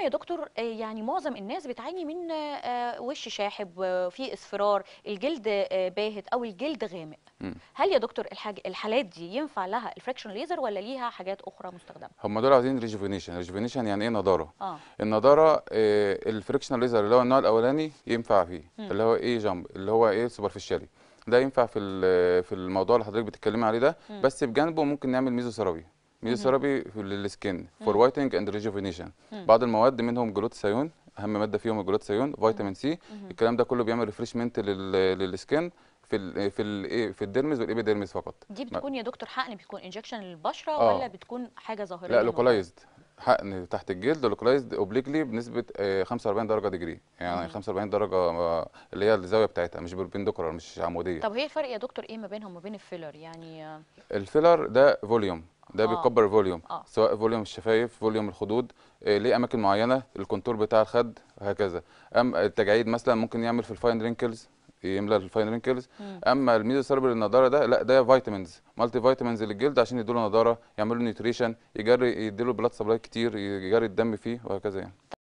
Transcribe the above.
يا دكتور آه، يعني معظم الناس بتعاني من آه، آه، وش شاحب وفي اصفرار الجلد باهت او الجلد غامق م. هل يا دكتور الحاج الحالات دي ينفع لها الفريكشن ليزر ولا ليها حاجات اخرى مستخدمه هم دول عايزين ريجوفينيشن ريجوفينيشن يعني ايه نضاره آه. النضاره الفريكشن ليزر اللي هو النوع الاولاني ينفع فيه م. اللي هو ايه جامب اللي هو ايه سوبرفيشالي ده ينفع في في الموضوع اللي حضرتك بتتكلمي عليه ده م. بس بجانبه ممكن نعمل ميزو سراوي ميزوثيرابي للسكن فور وايتنج اند ريجوفينيشن بعض المواد منهم جلوتسايون اهم ماده فيهم الجلوتسايون فيتامين سي الكلام ده كله بيعمل ريفريشمنت للسكن في الـ في الـ إيه، في الديرمز والايبيديرمز فقط دي بتكون يا دكتور حقن بيكون انجكشن للبشره آه. ولا بتكون حاجه ظاهريه لا لوكلايزد حقن تحت الجلد لوكلايزد اوبليكلي بنسبه 45 آه، درجه ديجري يعني مم. 45 درجه آه، اللي هي الزاويه بتاعتها مش بيربندكولار مش عموديه طب هي الفرق يا دكتور ايه ما بينهم وما بين الفيلر يعني آه، الفيلر ده فوليوم ده آه. بيكبر الفوليوم آه. سواء فوليوم الشفايف فوليوم الخدود آه ليه اماكن معينه الكونتور بتاع الخد هكذا اما التجاعيد مثلا ممكن يعمل في الفاين رينكلز يملى الفاين رينكلز اما الميزو سيربر النضاره ده لا ده فيتامينز مالتي فيتامينز للجلد عشان يدوا له نضاره يعملوا نيوتريشن يجري يديله بلاد سبلاي كتير يجري الدم فيه وهكذا يعني